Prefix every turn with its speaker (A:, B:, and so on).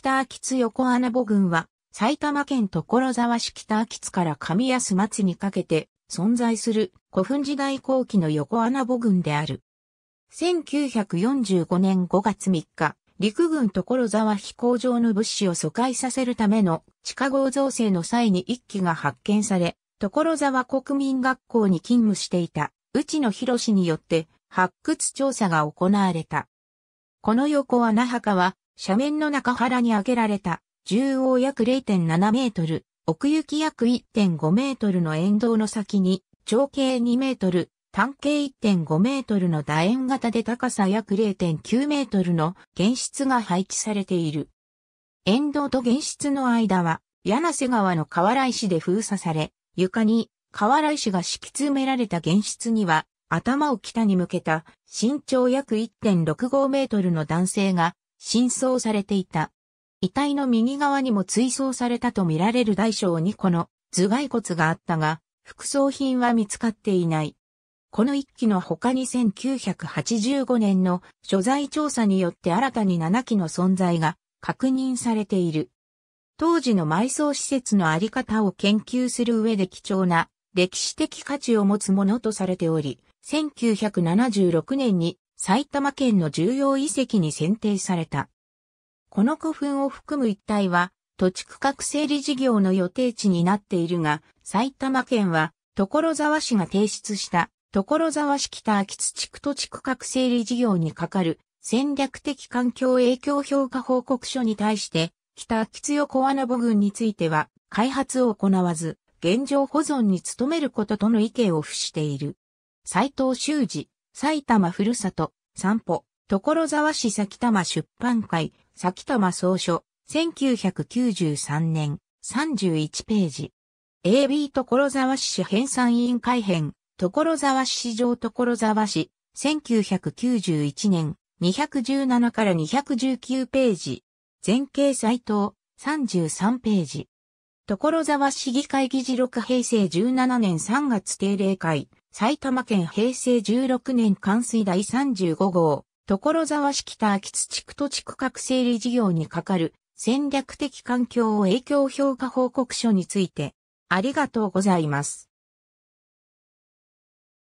A: 北秋津横穴母群は、埼玉県所沢市北秋津から上安松にかけて存在する古墳時代後期の横穴母群である。1945年5月3日、陸軍所沢飛行場の物資を疎開させるための地下壕造成の際に一機が発見され、所沢国民学校に勤務していた内野博士によって発掘調査が行われた。この横穴墓は斜面の中原に上げられた、縦横約0.7メートル、奥行き約1.5メートルの沿道の先に、長径2メートル、単径1.5メートルの楕円型で高さ約0.9メートルの原室が配置されている。沿道と原室の間は、柳瀬川の河原石で封鎖され、床に河原石が敷き詰められた原室には、頭を北に向けた身長約1.65メートルの男性が真相されていた。遺体の右側にも追走されたとみられる大小2個の頭蓋骨があったが、副葬品は見つかっていない。この1機の他に1985年の所在調査によって新たに7機の存在が確認されている。当時の埋葬施設のあり方を研究する上で貴重な歴史的価値を持つものとされており、1976年に埼玉県の重要遺跡に選定された。この古墳を含む一帯は、土地区画整理事業の予定地になっているが、埼玉県は、所沢市が提出した所沢市北秋津地区土地区画整理事業に係る戦略的環境影響評価報告書に対して、北秋津横穴部群については、開発を行わず、現状保存に努めることとの意見を付している。斉藤修二、埼玉ふるさと、散歩、所沢市埼玉出版会、埼玉総書、1993年、31ページ。AB 所沢市編纂委員会編、所沢市場所沢市、1991年、217から219ページ。全景斎藤、33ページ。所沢市議会議事録平成17年3月定例会、埼玉県平成16年冠水第35号、所沢市北秋津地区と地区核整理事業に係る戦略的環境を影響評価報告書について、ありがとうございます。